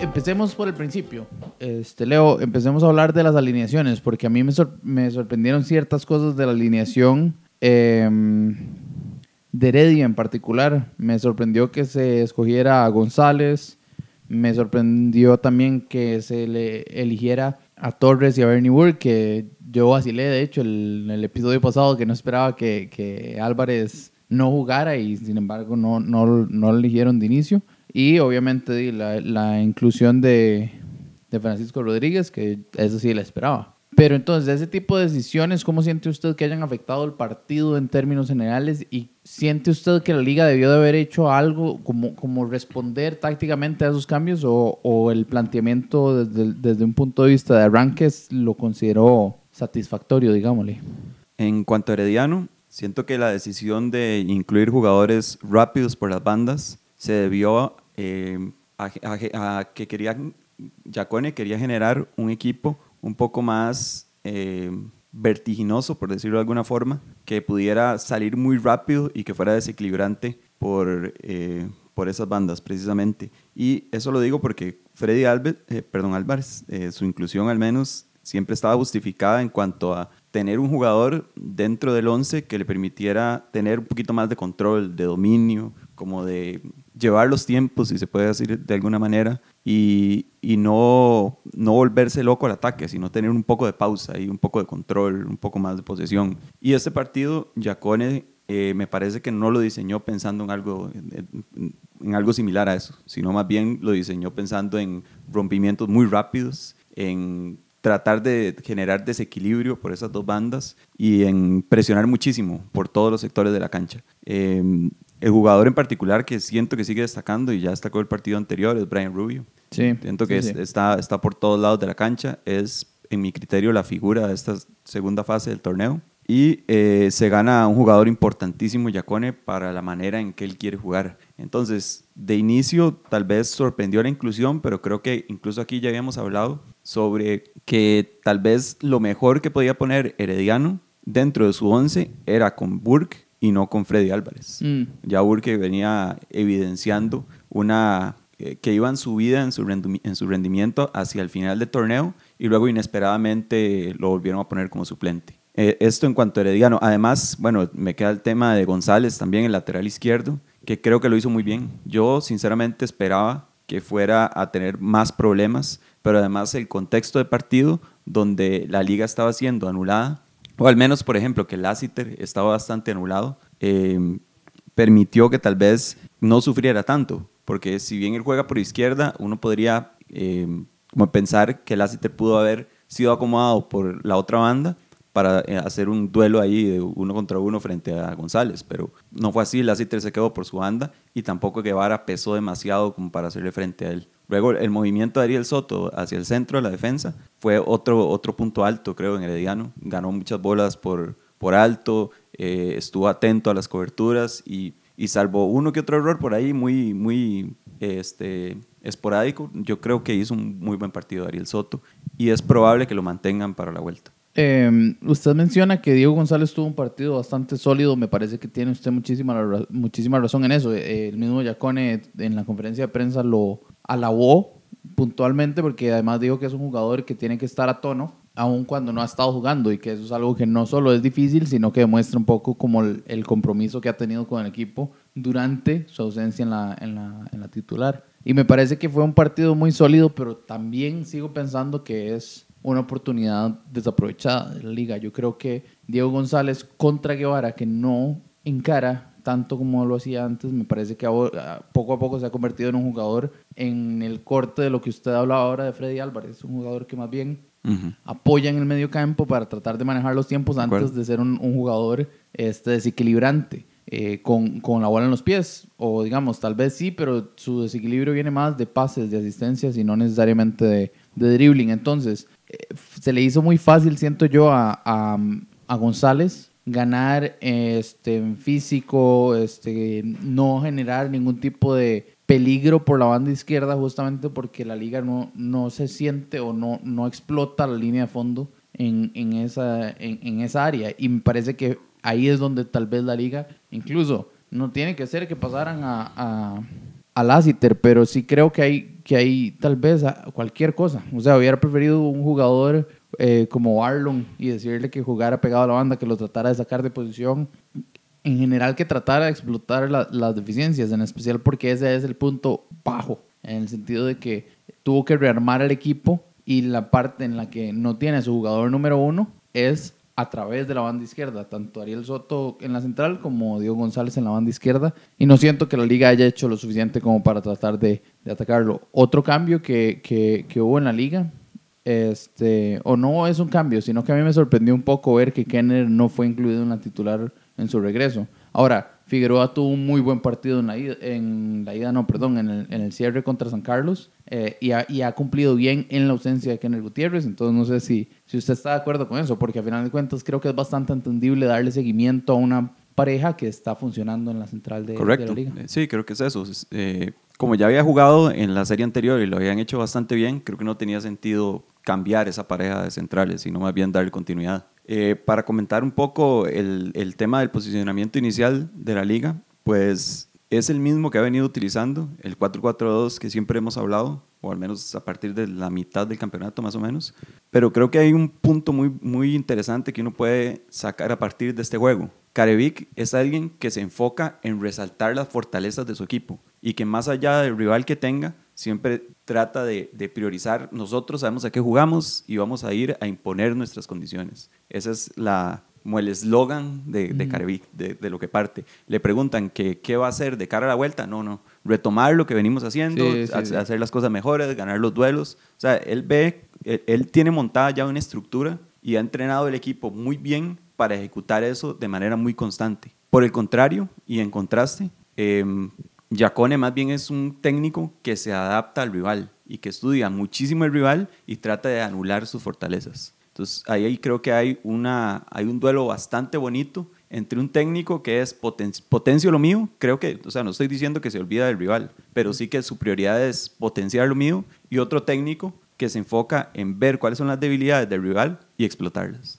Empecemos por el principio. Este, Leo, empecemos a hablar de las alineaciones, porque a mí me, sorprendieron ciertas cosas de la alineación em, de Heredia en particular. Me sorprendió que se escogiera a González, me sorprendió también que se le eligiera a Torres y a Bernie Wood, que yo vacilé, de hecho, en el, episodio pasado que no esperaba que Álvarez no jugara y sin embargo no, no, lo eligieron de inicio. Y obviamente la, inclusión de, Francisco Rodríguez, que eso sí la esperaba. Pero entonces, ese tipo de decisiones, ¿cómo siente usted que hayan afectado el partido en términos generales? ¿Y siente usted que la liga debió de haber hecho algo como, como responder tácticamente a esos cambios? ¿O, el planteamiento desde, desde, un punto de vista de arranques lo consideró satisfactorio, digámosle? En cuanto a Herediano, Siento que la decisión de incluir jugadores rápidos por las bandas se debió eh, a, que quería Jacone quería generar un equipo un poco más eh, vertiginoso, por decirlo de alguna forma, que pudiera salir muy rápido y que fuera desequilibrante por, eh, por esas bandas precisamente. Y eso lo digo porque Freddy perdón, Álvarez, su inclusión al menos siempre estaba justificada en cuanto a tener un jugador dentro del 11 que le permitiera tener un poquito más de control, de dominio, como de llevar los tiempos, si se puede decir de alguna manera, y, y, no, no volverse loco al ataque, sino tener un poco de pausa y un poco de control, un poco más de posesión. Y este partido, Giacone eh, me parece que no lo diseñó pensando en algo, en algo similar a eso, sino más bien lo diseñó pensando en rompimientos muy rápidos, en tratar de generar desequilibrio por esas dos bandas y en presionar muchísimo por todos los sectores de la cancha. Em, el jugador en particular que siento que sigue destacando y ya destacó el partido anterior es Brian Rubio. siento que Está, está por todos lados de la cancha, es en mi criterio la figura de esta segunda fase del torneo y eh, se gana un jugador importantísimo, Yacone, para la manera en que él quiere jugar. Entonces, de inicio tal vez sorprendió la inclusión, pero creo que incluso aquí ya habíamos hablado sobre que tal vez lo mejor que podía poner Herediano dentro de su once era con Burke y no con Freddy Álvarez. Mm. Ya Burke venía evidenciando una eh, que iban en su vida, en su, rendimiento hacia el final del torneo y luego inesperadamente lo volvieron a poner como suplente. Eh, esto en cuanto a Herediano. Además, bueno, me queda el tema de González también, el lateral izquierdo, que creo que lo hizo muy bien. Yo sinceramente esperaba que fuera a tener más problemas pero además el contexto de partido donde la liga estaba siendo anulada, o al menos, por ejemplo, que el estaba bastante anulado, em, permitió que tal vez no sufriera tanto, porque si bien él juega por izquierda, uno podría em, como pensar que Lassiter pudo haber sido acomodado por la otra banda para eh, hacer un duelo ahí de uno contra uno frente a González, pero no fue así, Lassiter se quedó por su banda y tampoco Guevara pesó demasiado como para hacerle frente a él. Luego el movimiento de Ariel Soto hacia el centro de la defensa fue otro, otro punto alto, creo, en Herediano. Ganó muchas bolas por, por alto, eh, estuvo atento a las coberturas y, y, salvo uno que otro error por ahí muy, muy este, esporádico, yo creo que hizo un muy buen partido Ariel Soto y es probable que lo mantengan para la vuelta. Em, usted menciona que Diego González tuvo un partido bastante sólido, me parece que tiene usted muchísima, muchísima razón en eso. Eh, el mismo Yacone en la conferencia de prensa lo alabó puntualmente porque además dijo que es un jugador que tiene que estar a tono aun cuando no ha estado jugando y que eso es algo que no solo es difícil, sino que demuestra un poco como el, compromiso que ha tenido con el equipo durante su ausencia en la, en la titular. Y me parece que fue un partido muy sólido, pero también sigo pensando que es una oportunidad desaprovechada de la liga. Yo creo que Diego González contra Guevara, que no encara tanto como lo hacía antes, me parece que ah, poco a poco se ha convertido en un jugador en el corte de lo que usted hablaba ahora de Freddy Álvarez, un jugador que más bien apoya en el medio campo para tratar de manejar los tiempos antes de, ser un, jugador este, desequilibrante. Eh, con, la bola en los pies, o digamos, tal vez sí, pero su desequilibrio viene más de pases, de asistencias y no necesariamente de, de dribbling. Entonces, eh, se le hizo muy fácil, siento yo, a, González ganar este, en físico, este, no generar ningún tipo de peligro por la banda izquierda justamente porque la liga no, no se siente o no, no explota la línea de fondo en, en esa, en, esa área. Y me parece que ahí es donde tal vez la liga, incluso no tiene que ser que pasaran a, a, a pero sí creo que hay que ahí tal vez cualquier cosa. O sea, hubiera preferido un jugador eh, como Arlon y decirle que jugara pegado a la banda, que lo tratara de sacar de posición. En general, que tratara de explotar las deficiencias, en especial porque ese es el punto bajo, en el sentido de que tuvo que rearmar el equipo y la parte en la que no tiene a su jugador número uno es a través de la banda izquierda, tanto Ariel Soto en la central como Diego González en la banda izquierda. Y no siento que la liga haya hecho lo suficiente como para tratar de, atacarlo. Otro cambio que, hubo en la liga, este, o no es un cambio, sino que a mí me sorprendió un poco ver que Kenner no fue incluido en la titular en su regreso. Ahora, Figueroa tuvo un muy buen partido en la ida, en la ida no, perdón, en el, cierre contra San Carlos eh, y, ha, cumplido bien en la ausencia de Kenneth Gutiérrez. Entonces, no sé si, si usted está de acuerdo con eso, porque a final de cuentas creo que es bastante entendible darle seguimiento a una pareja que está funcionando en la central de, la liga. Eh, sí, creo que es eso. Eh, como ya había jugado en la serie anterior y lo habían hecho bastante bien, creo que no tenía sentido cambiar esa pareja de centrales, sino más bien darle continuidad. Eh, para comentar un poco el tema del posicionamiento inicial de la liga, pues es el mismo que ha venido utilizando, el 4-4-2 que siempre hemos hablado, o al menos a partir de la mitad del campeonato más o menos. Pero creo que hay un punto muy, muy interesante que uno puede sacar a partir de este juego. Carevic es alguien que se enfoca en resaltar las fortalezas de su equipo y que más allá del rival que tenga, siempre trata de, de, priorizar. Nosotros sabemos a qué jugamos y vamos a ir a imponer nuestras condiciones. Esa es la, como el eslogan de, de, mm. de, de, lo que parte. Le preguntan que, qué va a hacer de cara a la vuelta. No, no. Retomar lo que venimos haciendo, hacer las cosas mejores, ganar los duelos. O sea, él ve, él, tiene montada ya una estructura y ha entrenado el equipo muy bien para ejecutar eso de manera muy constante. Por el contrario, y en contraste, Giacone em, más bien es un técnico que se adapta al rival y que estudia muchísimo el rival y trata de anular sus fortalezas. Entonces ahí creo que hay, una, hay un duelo bastante bonito entre un técnico que es poten potencio lo mío, creo que, o sea, no estoy diciendo que se olvida del rival, pero sí que su prioridad es potenciar lo mío y otro técnico que se enfoca en ver cuáles son las debilidades del rival y explotarlas.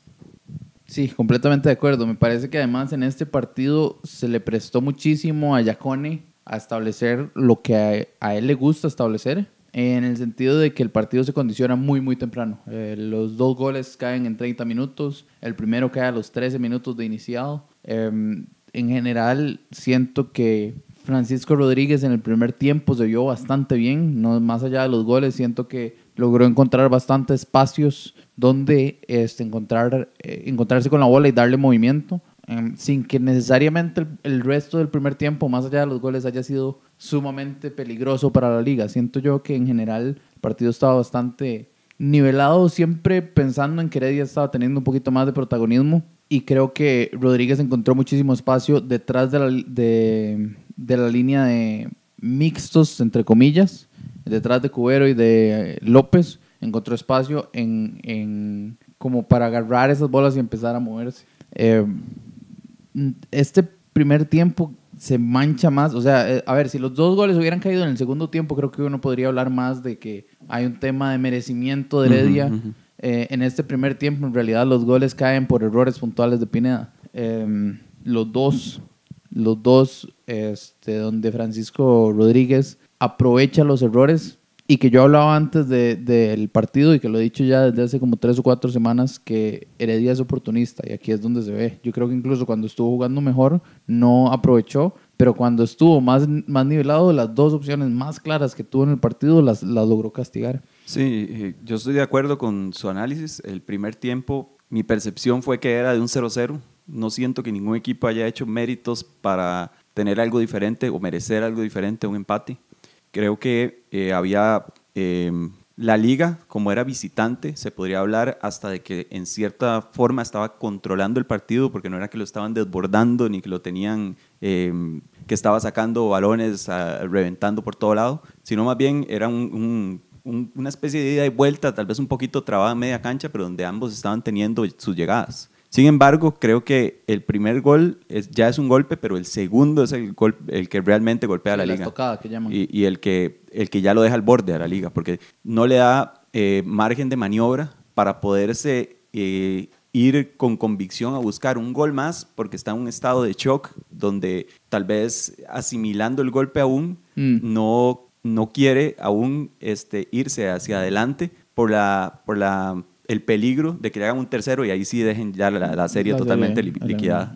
Sí, completamente de acuerdo. Me parece que además en este partido se le prestó muchísimo a Yacone a establecer lo que a él le gusta establecer, en el sentido de que el partido se condiciona muy, muy temprano. Eh, los dos goles caen en 30 minutos, el primero cae a los 13 minutos de iniciado. Em, en general, siento que Francisco Rodríguez en el primer tiempo se vio bastante bien, no más allá de los goles, siento que logró encontrar bastantes espacios donde este, encontrar, eh, encontrarse con la bola y darle movimiento. Em, sin que necesariamente el, resto del primer tiempo, más allá de los goles, haya sido sumamente peligroso para la liga. Siento yo que en general el partido estaba bastante nivelado, siempre pensando en que Heredia estaba teniendo un poquito más de protagonismo y creo que Rodríguez encontró muchísimo espacio detrás de la, de, la línea de mixtos, entre comillas, detrás de Cubero y de eh, López, encontró espacio en, en como para agarrar esas bolas y empezar a moverse. Eh, este primer tiempo se mancha más. O sea, eh, a ver, si los dos goles hubieran caído en el segundo tiempo, creo que uno podría hablar más de que hay un tema de merecimiento de Heredia. Eh, en este primer tiempo, en realidad, los goles caen por errores puntuales de Pineda. Em, los dos, los dos, este, donde Francisco Rodríguez aprovecha los errores y que yo hablaba antes del partido y que lo he dicho ya desde hace como tres o cuatro semanas, que Heredia es oportunista y aquí es donde se ve. Yo creo que incluso cuando estuvo jugando mejor no aprovechó, pero cuando estuvo más, más nivelado, las dos opciones más claras que tuvo en el partido las, las logró castigar. Sí, eh, yo estoy de acuerdo con su análisis. El primer tiempo, mi percepción fue que era de un 0-0. No siento que ningún equipo haya hecho méritos para tener algo diferente o merecer algo diferente, un empate Creo que eh, había em, la liga, como era visitante, se podría hablar hasta de que en cierta forma estaba controlando el partido, porque no era que lo estaban desbordando ni que lo tenían, em, que estaba sacando balones, reventando por todo lado, sino más bien era una especie de ida y vuelta, tal vez un poquito trabada en media cancha, pero donde ambos estaban teniendo sus llegadas. Sin embargo, creo que el primer gol ya es un golpe, pero el segundo es el, el que realmente golpea a la, liga. Y, el, que, el que ya lo deja al borde a la liga, porque no le da eh, margen de maniobra para poderse eh, ir con convicción a buscar un gol más, porque está en un estado de shock donde tal vez asimilando el golpe aún mm. no, no quiere aún este, irse hacia adelante por la... Por la el peligro de que le hagan un tercero y ahí sí dejen ya la, serie totalmente liquidada.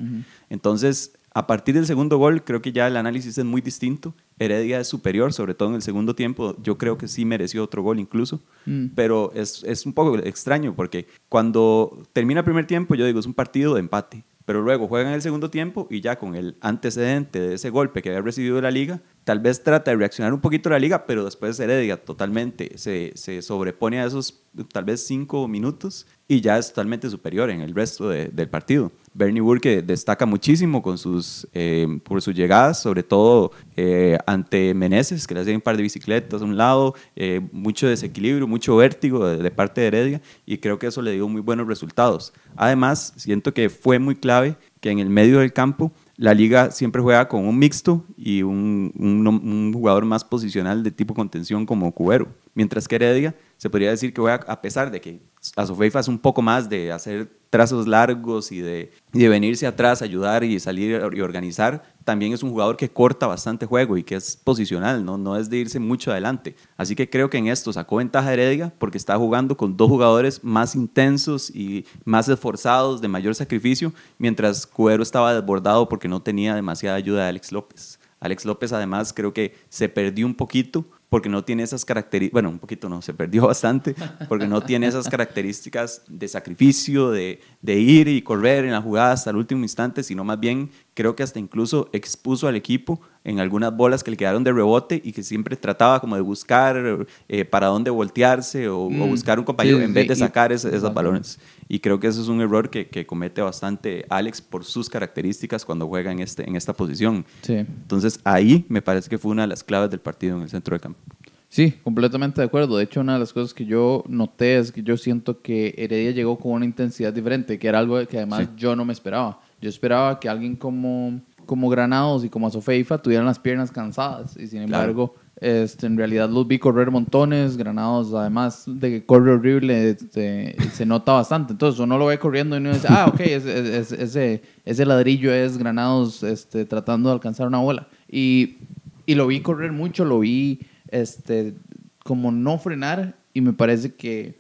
Entonces, a partir del segundo gol, creo que ya el análisis es muy distinto. Heredia es superior, sobre todo en el segundo tiempo. Yo creo que sí mereció otro gol incluso, mm. pero es, es, un poco extraño porque cuando termina el primer tiempo, yo digo, es un partido de empate, pero luego juegan el segundo tiempo y ya con el antecedente de ese golpe que había recibido la liga, tal vez trata de reaccionar un poquito la liga, pero después Heredia totalmente se, sobrepone a esos tal vez cinco minutos y ya es totalmente superior en el resto del partido. Bernie Burke destaca muchísimo con sus, eh, por sus llegadas, sobre todo eh, ante Meneses, que le hacía un par de bicicletas a un lado, eh, mucho desequilibrio, mucho vértigo de, de, parte de Heredia, y creo que eso le dio muy buenos resultados. Además, siento que fue muy clave que en el medio del campo la liga siempre juega con un mixto y un, jugador más posicional de tipo contención como Cubero. Mientras que Heredia se podría decir que juega, a pesar de que Sofeifa es un poco más de hacer trazos largos y de, de venirse atrás, ayudar y salir y organizar, también es un jugador que corta bastante juego y que es posicional, ¿no? no es de irse mucho adelante. Así que creo que en esto sacó ventaja Heredia porque está jugando con dos jugadores más intensos y más esforzados, de mayor sacrificio, mientras Cuero estaba desbordado porque no tenía demasiada ayuda de Alex López. Alex López además creo que se perdió un poquito porque no tiene esas características, bueno, un poquito no, se perdió bastante, porque no tiene esas características de sacrificio, de, ir y correr en la jugada hasta el último instante, sino más bien creo que hasta incluso expuso al equipo en algunas bolas que le quedaron de rebote y que siempre trataba como de buscar eh, para dónde voltearse o, mm, buscar un compañero en vez de sacar esos, balones. Y creo que eso es un error que, que, comete bastante Alex por sus características cuando juega en, este, en esta posición. Sí. Entonces ahí me parece que fue una de las claves del partido en el centro de campo. Sí, completamente de acuerdo. De hecho, una de las cosas que yo noté es que yo siento que Heredia llegó con una intensidad diferente, que era algo que además yo no me esperaba. Yo esperaba que alguien como, como Granados y como Asofeifa tuvieran las piernas cansadas y sin embargo... Este, en realidad los vi correr montones, Granados, además de que corre horrible, este, se nota bastante. Entonces uno lo ve corriendo y uno dice, ah, ok, ese, ese, ladrillo es Granados este, tratando de alcanzar una bola. Y, y, lo vi correr mucho, lo vi este, como no frenar y me parece que,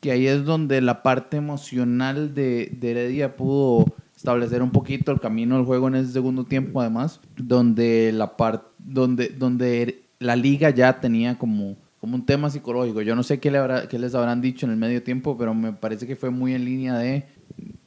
que ahí es donde la parte emocional de, de Heredia pudo establecer un poquito el camino del juego en ese segundo tiempo, además, donde la parte donde, donde er-, la liga ya tenía como, como un tema psicológico. Yo no sé qué, le habrá, qué les habrán dicho en el medio tiempo, pero me parece que fue muy en línea de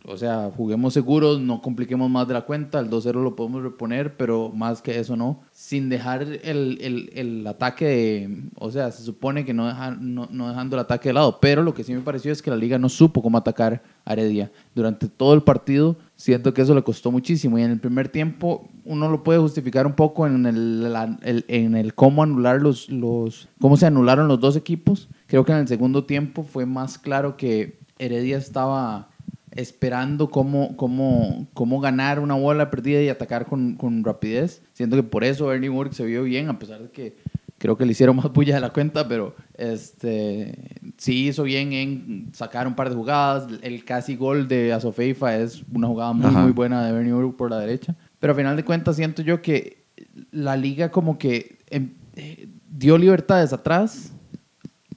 o sea, juguemos seguros, no compliquemos más de la cuenta, el 2-0 lo podemos reponer, pero más que eso no, sin dejar el, ataque o sea, se supone que no, dejar no, dejando el ataque de lado, pero lo que sí me pareció es que la liga no supo cómo atacar a Heredia durante todo el partido. Siento que eso le costó muchísimo y en el primer tiempo uno lo puede justificar un poco en el, en el cómo anular los, los, cómo se anularon los dos equipos. Creo que en el segundo tiempo fue más claro que Heredia estaba esperando cómo, cómo, cómo ganar una bola perdida y atacar con, rapidez. Siento que por eso Bernie Burke se vio bien, a pesar de que creo que le hicieron más bulla de la cuenta, pero este, sí hizo bien en sacar un par de jugadas. El casi gol de Asofeifa es una jugada muy, muy buena de Bernie Burke por la derecha. Pero a final de cuentas siento yo que la liga como que em, eh, dio libertades atrás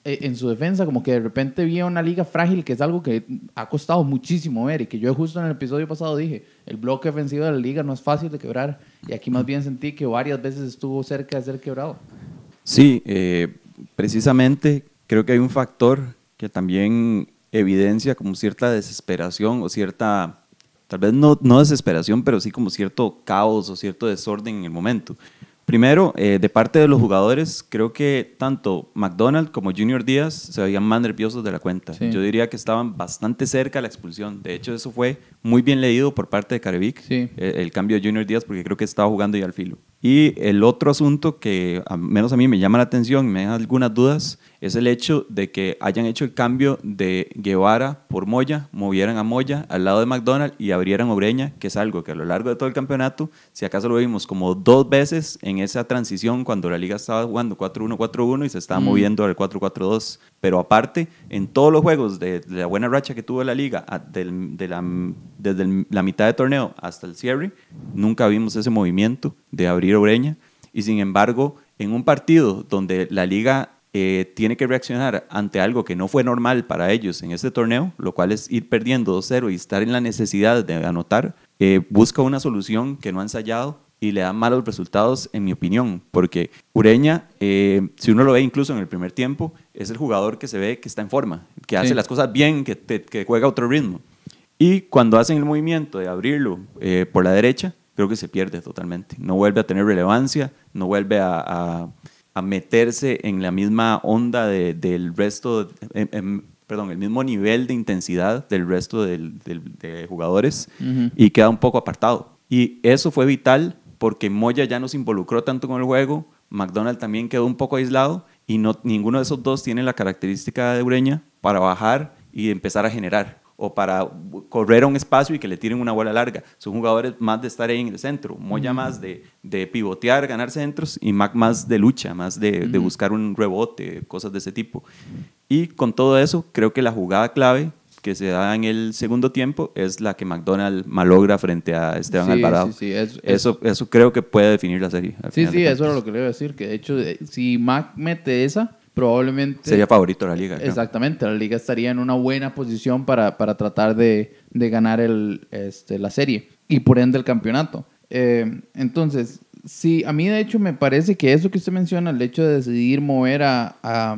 eh, en su defensa, como que de repente vi una liga frágil, que es algo que ha costado muchísimo ver y que yo justo en el episodio pasado dije, el bloque ofensivo de la liga no es fácil de quebrar y aquí más bien sentí que varias veces estuvo cerca de ser quebrado. Sí, eh, precisamente creo que hay un factor que también evidencia como cierta desesperación o cierta, tal vez no, no desesperación, pero sí como cierto caos o cierto desorden en el momento. Primero, eh, de parte de los jugadores, creo que tanto McDonald como Junior Díaz se veían más nerviosos de la cuenta. Yo diría que estaban bastante cerca de la expulsión. De hecho, eso fue muy bien leído por parte de Carevic, eh, el cambio de Junior Díaz, porque creo que estaba jugando ya al filo. Y el otro asunto que, al menos a mí, me llama la atención, me da algunas dudas, es el hecho de que hayan hecho el cambio de Guevara por Moya, movieran a Moya al lado de McDonald y abrieran Obreña, que es algo que a lo largo de todo el campeonato, si acaso lo vimos como dos veces en esa transición cuando la liga estaba jugando 4-1-4-1 y se estaba mm. moviendo al 4-4-2. Pero aparte, en todos los juegos de, la buena racha que tuvo la liga, desde la mitad del torneo hasta el cierre, nunca vimos ese movimiento de abrir Obreña. Y sin embargo, en un partido donde la liga eh, tiene que reaccionar ante algo que no fue normal para ellos en este torneo, lo cual es ir perdiendo 2-0 y estar en la necesidad de anotar, eh, busca una solución que no ha ensayado y le da malos resultados, en mi opinión, porque Ureña, eh, si uno lo ve incluso en el primer tiempo, es el jugador que se ve que está en forma, que hace las cosas bien, que, juega otro ritmo. Y cuando hacen el movimiento de abrirlo por la derecha, creo que se pierde totalmente. No vuelve a tener relevancia, no vuelve a a meterse en la misma onda del resto, em, em, perdón, el mismo nivel de intensidad del resto de jugadores y queda un poco apartado. Y eso fue vital porque Moya ya no se involucró tanto con el juego, McDonald también quedó un poco aislado y no, ninguno de esos dos tiene la característica de Ureña para bajar y empezar a generar o para correr a un espacio y que le tiren una bola larga. Son jugadores más de estar ahí en el centro, Moya más de, pivotear, ganar centros y Mac más de lucha, más de, buscar un rebote, cosas de ese tipo. Y con todo eso, creo que la jugada clave que se da en el segundo tiempo es la que McDonald malogra frente a Esteban Alvarado. Sí, eso, eso creo que puede definir la serie. Sí, sí, eso era lo que le iba a decir, que de hecho eh, si Mac mete esa probablemente... Sería favorito la liga. Exactamente, la liga estaría en una buena posición para, para tratar de, ganar el, este, la serie y por ende el campeonato. Eh, entonces, sí, a mí de hecho me parece que eso que usted menciona, el hecho de decidir mover a,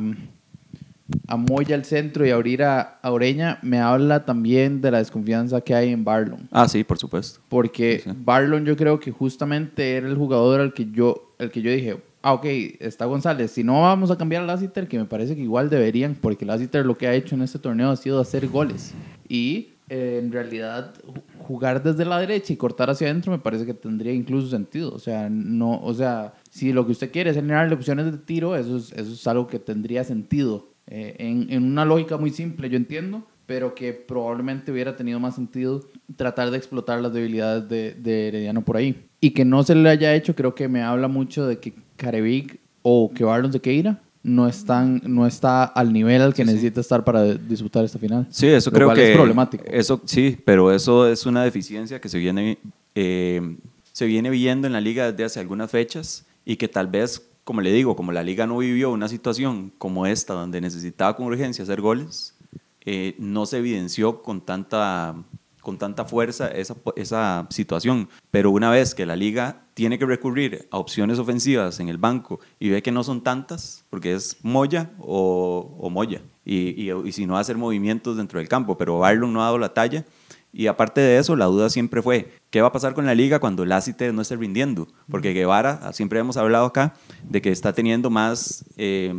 Moya al centro y abrir a, Oreña, me habla también de la desconfianza que hay en Barlon. Ah, sí, por supuesto. Porque Barlon yo creo que justamente era el jugador al que yo, el que yo dije, ah, ok, está González. Si no vamos a cambiar a Lassiter, que me parece que igual deberían, porque Lassiter lo que ha hecho en este torneo ha sido hacer goles. Y eh, en realidad jugar desde la derecha y cortar hacia adentro me parece que tendría incluso sentido. O sea, no, o sea, si lo que usted quiere es generar opciones de tiro, eso es, eso es algo que tendría sentido. Eh, en, una lógica muy simple, yo entiendo, pero que probablemente hubiera tenido más sentido tratar de explotar las debilidades de, de, Herediano por ahí. Y que no se le haya hecho, creo que me habla mucho de que Carevic o que de Queira no están no está al nivel al que necesita estar para disputar esta final. Sí, eso creo que es problemático. Eso sí, pero eso es una deficiencia que se viene eh, se viene viendo en la liga desde hace algunas fechas y que tal vez, como le digo, como la liga no vivió una situación como esta donde necesitaba con urgencia hacer goles, eh, no se evidenció con tanta con tanta fuerza esa, situación. Pero una vez que la liga tiene que recurrir a opciones ofensivas en el banco y ve que no son tantas, porque es Moya o, o Moya, y, y, si no hacer movimientos dentro del campo, pero Barlow no ha dado la talla. Y aparte de eso, la duda siempre fue, ¿qué va a pasar con la liga cuando el Ácite no esté rindiendo? Porque Guevara, ah, siempre hemos hablado acá, de que está teniendo más, eh,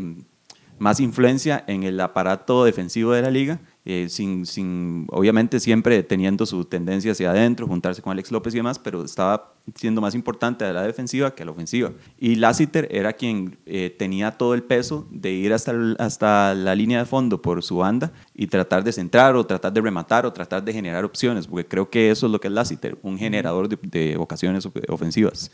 más influencia en el aparato defensivo de la liga eh, sin, sin, obviamente siempre teniendo su tendencia hacia adentro, juntarse con Alex López y demás, pero estaba siendo más importante a la defensiva que a la ofensiva. Y Lassiter era quien eh, tenía todo el peso de ir hasta, hasta la línea de fondo por su banda y tratar de centrar o tratar de rematar o tratar de generar opciones, porque creo que eso es lo que es Lassiter, un generador de, de ocasiones ofensivas.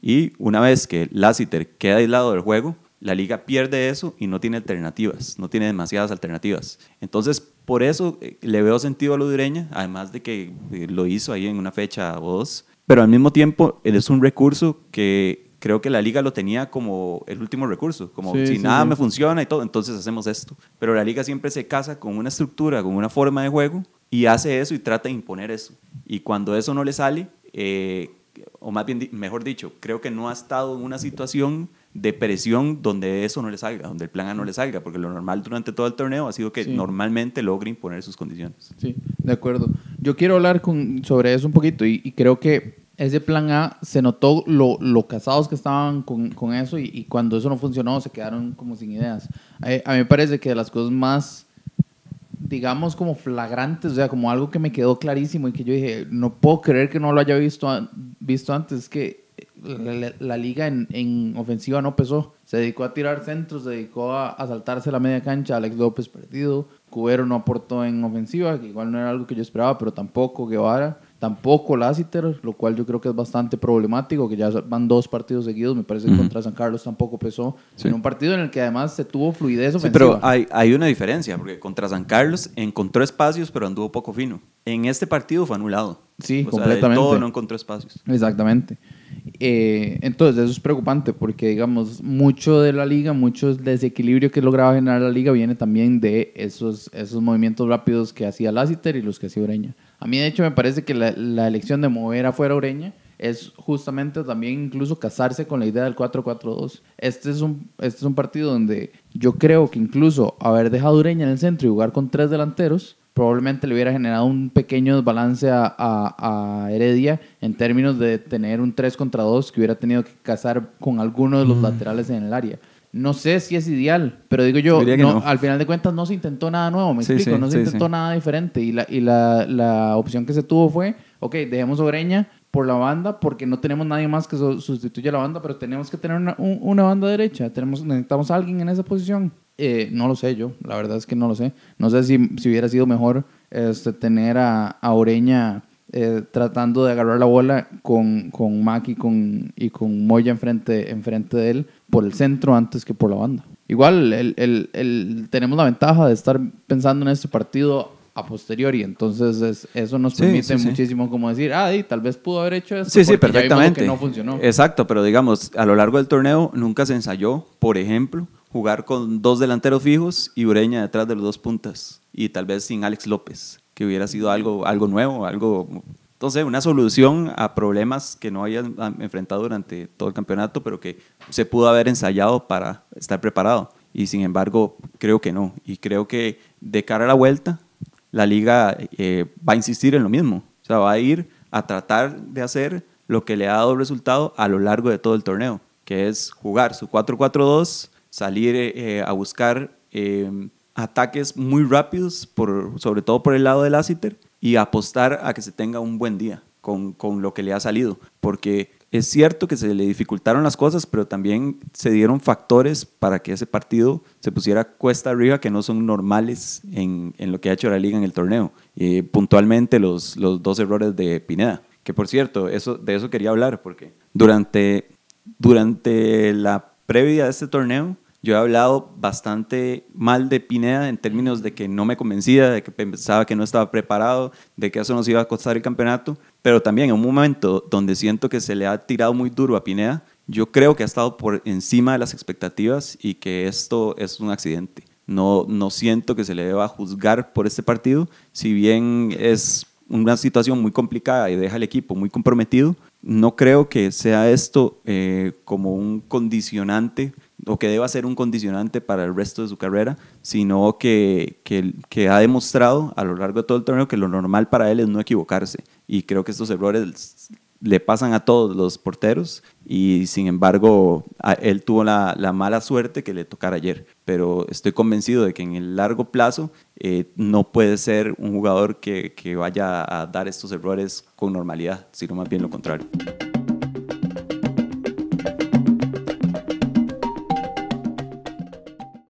Y una vez que Lassiter queda aislado del juego, la liga pierde eso y no tiene alternativas, no tiene demasiadas alternativas. Entonces, por eso eh, le veo sentido a Ludureña, además de que eh, lo hizo ahí en una fecha o dos. Pero al mismo tiempo, él es un recurso que creo que la liga lo tenía como el último recurso, como si nada me funciona y todo, entonces hacemos esto. Pero la liga siempre se casa con una estructura, con una forma de juego y hace eso y trata de imponer eso. Y cuando eso no le sale, eh, o más bien, mejor dicho, creo que no ha estado en una situación de presión donde eso no le salga, donde el plan A no le salga, porque lo normal durante todo el torneo ha sido que normalmente logre imponer sus condiciones. Sí, de acuerdo. Yo quiero hablar con, sobre eso un poquito y, creo que ese plan A se notó lo, casados que estaban con, eso y, cuando eso no funcionó se quedaron como sin ideas. A, mí me parece que de las cosas más digamos, como flagrantes, o sea, como algo que me quedó clarísimo y que yo dije, no puedo creer que no lo haya visto, visto antes, que la, liga en, ofensiva no pesó. Se dedicó a tirar centros, se dedicó a, a, saltarse la media cancha. Alex López perdido. Cubero no aportó en ofensiva, que igual no era algo que yo esperaba, pero tampoco Guevara. Tampoco Lásiter, lo cual yo creo que es bastante problemático, que ya van dos partidos seguidos, me parece que contra San Carlos tampoco pesó. En un partido en el que además se tuvo fluidez pero hay, hay una diferencia, porque contra San Carlos encontró espacios, pero anduvo poco fino. En este partido fue anulado. Sí, completamente. no encontró espacios. Exactamente. Eh, entonces eso es preocupante porque digamos mucho de la liga, mucho desequilibrio que lograba generar la liga viene también de esos, esos movimientos rápidos que hacía Lásiter y los que hacía Ureña. A mí de hecho me parece que la, elección de mover afuera Ureña es justamente también incluso casarse con la idea del 4-4-2. Este, es un, este es un partido donde yo creo que incluso haber dejado Ureña en el centro y jugar con tres delanteros probablemente le hubiera generado un pequeño desbalance a, Heredia en términos de tener un 3 contra 2 que hubiera tenido que cazar con alguno de los mm. laterales en el área. No sé si es ideal, pero digo yo, al final de cuentas no se intentó nada nuevo, me explico, no se intentó nada diferente y, la, y la, la, opción que se tuvo fue, ok, dejemos Obreña por la banda porque no tenemos nadie más que sustituya la banda, pero tenemos que tener una, banda derecha, tenemos, necesitamos a alguien en esa posición. Eh, no lo sé yo, la verdad es que no lo sé. No sé si, si hubiera sido mejor este, tener a, Oreña eh, tratando de agarrar la bola con, con Mac y con, y con Moya enfrente, enfrente de él por el centro antes que por la banda. Igual el, el, el, tenemos la ventaja de estar pensando en este partido a posteriori. Entonces, eso nos permite muchísimo como decir, ah, tal vez pudo haber hecho eso Sí, sí, perfectamente. Que no funcionó. Exacto, pero digamos, a lo largo del torneo nunca se ensayó, por ejemplo, jugar con dos delanteros fijos y Ureña detrás de los dos puntas. Y tal vez sin Alex López, que hubiera sido algo, algo nuevo, algo entonces, una solución a problemas que no hayan enfrentado durante todo el campeonato, pero que se pudo haber ensayado para estar preparado. Y sin embargo, creo que no. Y creo que de cara a la vuelta, la liga eh, va a insistir en lo mismo. O sea, va a ir a tratar de hacer lo que le ha dado resultado a lo largo de todo el torneo, que es jugar su 4-4-2, salir eh, eh, a buscar em, ataques muy rápidos, por, sobre todo por el lado del Lassiter, y apostar a que se tenga un buen día con, con lo que le ha salido. Porque es cierto que se le dificultaron las cosas, pero también se dieron factores para que ese partido se pusiera cuesta arriba que no son normales en, lo que ha hecho la liga en el torneo. Eh, puntualmente los, los dos errores de Pineda, que por cierto, eso, de eso quería hablar, porque durante, durante la previa de este torneo yo he hablado bastante mal de Pineda en términos de que no me convencía, de que pensaba que no estaba preparado, de que eso nos iba a costar el campeonato, pero también en un momento donde siento que se le ha tirado muy duro a Pineda, yo creo que ha estado por encima de las expectativas y que esto es un accidente. No, no siento que se le deba juzgar por este partido, si bien es una situación muy complicada y deja al equipo muy comprometido, no creo que sea esto eh, como un condicionante o que deba ser un condicionante para el resto de su carrera, sino que, que, ha demostrado a lo largo de todo el torneo que lo normal para él es no equivocarse. Y creo que estos errores le pasan a todos los porteros y sin embargo él tuvo la, mala suerte que le tocara ayer. Pero estoy convencido de que en el largo plazo eh, no puede ser un jugador que vaya a dar estos errores con normalidad, sino más bien lo contrario.